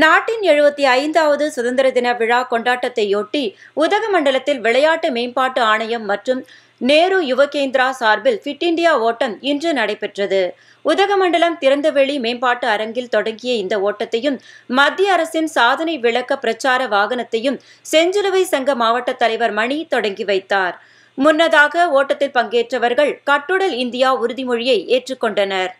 நாட்டின் எழுபத்தி ஐந்தாவது சுதந்திர தின விழா கொண்டாட்டத்தையொட்டி உதகமண்டலத்தில் விளையாட்டு மேம்பாட்டு ஆணையம் மற்றும் நேரு யுவகேந்திரா சார்பில் ஃபிட் இண்டியா ஓட்டம் இன்று நடைபெற்றது உதகமண்டலம் திறந்தவெளி மேம்பாட்டு அரங்கில் தொடங்கிய இந்த ஓட்டத்தையும் மத்திய அரசின் சாதனை விளக்க பிரச்சார வாகனத்தையும் செஞ்சிலுவை சங்க மாவட்ட தலைவர் மணி தொடங்கி வைத்தார் முன்னதாக ஓட்டத்தில் பங்கேற்றவர்கள் கட்டுடல் இந்தியா உறுதிமொழியை ஏற்றுக்கொண்டனர்